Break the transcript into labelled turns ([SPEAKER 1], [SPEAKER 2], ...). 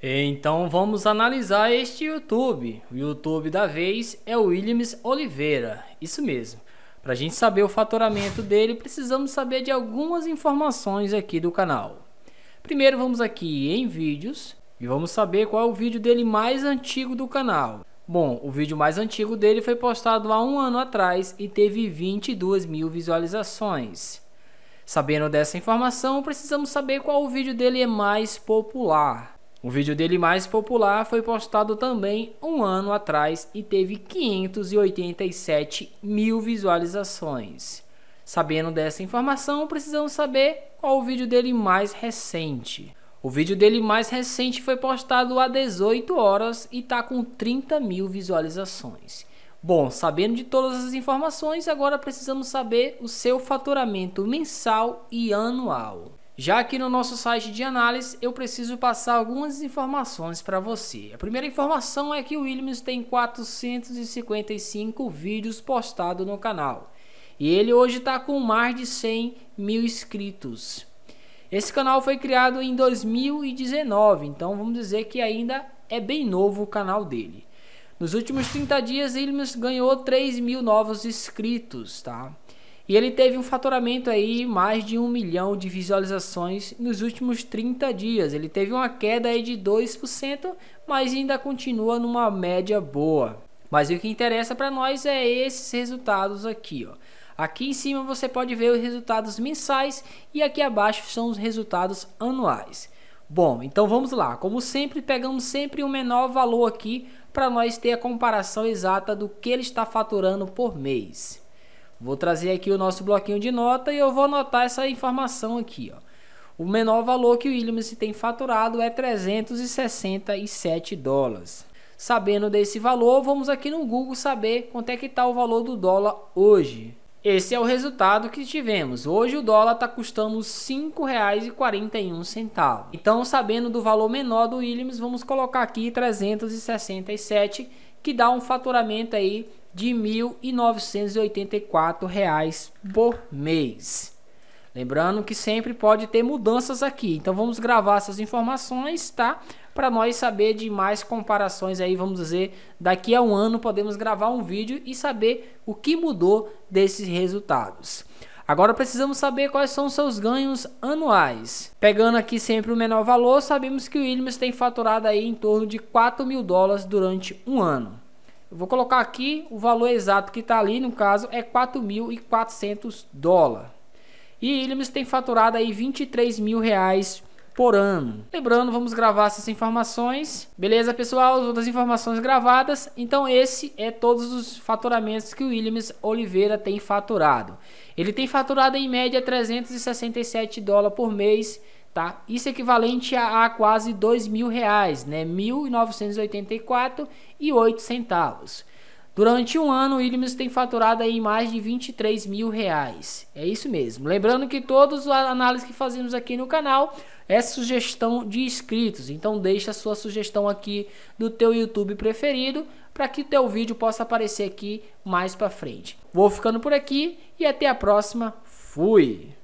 [SPEAKER 1] Então vamos analisar este YouTube. O YouTube da vez é o Williams Oliveira, isso mesmo. Para a gente saber o faturamento dele, precisamos saber de algumas informações aqui do canal. Primeiro vamos aqui em vídeos e vamos saber qual é o vídeo dele mais antigo do canal. Bom, o vídeo mais antigo dele foi postado há um ano atrás e teve 22 mil visualizações. Sabendo dessa informação, precisamos saber qual o vídeo dele é mais popular. O vídeo dele mais popular foi postado também um ano atrás e teve 587 mil visualizações. Sabendo dessa informação, precisamos saber qual o vídeo dele mais recente. O vídeo dele mais recente foi postado há 18 horas e está com 30 mil visualizações. Bom, sabendo de todas as informações, agora precisamos saber o seu faturamento mensal e anual. Já aqui no nosso site de análise, eu preciso passar algumas informações para você. A primeira informação é que o Williams tem 455 vídeos postados no canal. E ele hoje está com mais de 100 mil inscritos. Esse canal foi criado em 2019, então vamos dizer que ainda é bem novo o canal dele. Nos últimos 30 dias, Williams ganhou 3 mil novos inscritos, tá? E ele teve um faturamento aí mais de um milhão de visualizações nos últimos 30 dias. Ele teve uma queda aí de 2%, mas ainda continua numa média boa. Mas o que interessa para nós é esses resultados aqui, ó. Aqui em cima você pode ver os resultados mensais e aqui abaixo são os resultados anuais. Bom, então vamos lá. Como sempre, pegamos sempre o menor valor aqui para nós ter a comparação exata do que ele está faturando por mês. Vou trazer aqui o nosso bloquinho de nota e eu vou anotar essa informação aqui. Ó. O menor valor que o Williams tem faturado é 367 dólares. Sabendo desse valor, vamos aqui no Google saber quanto é que está o valor do dólar hoje. Esse é o resultado que tivemos. Hoje o dólar está custando R$ 5,41. Então, sabendo do valor menor do Williams, vamos colocar aqui 367, que dá um faturamento aí de R$ 1.984 por mês. Lembrando que sempre pode ter mudanças aqui. Então vamos gravar essas informações, tá? Para nós saber de mais comparações aí, vamos dizer, daqui a um ano podemos gravar um vídeo e saber o que mudou desses resultados. Agora precisamos saber quais são seus ganhos anuais. Pegando aqui sempre o menor valor, sabemos que o Williams tem faturado aí em torno de 4 mil dólares durante um ano. Eu vou colocar aqui o valor exato que está ali, no caso é 4.400 dólares. E Williams tem faturado aí 23 mil reais por ano. Lembrando, vamos gravar essas informações. Beleza, pessoal? As outras informações gravadas. Então, esse é todos os faturamentos que o Williams Oliveira tem faturado. Ele tem faturado em média 367 dólares por mês, tá? Isso é equivalente a, a quase dois mil reais, né? 1.984 e centavos. Durante um ano, Williams tem faturado aí mais de 23 mil reais. É isso mesmo. Lembrando que todas as análises que fazemos aqui no canal é sugestão de inscritos. Então deixa a sua sugestão aqui do teu YouTube preferido para que teu vídeo possa aparecer aqui mais para frente. Vou ficando por aqui e até a próxima. Fui!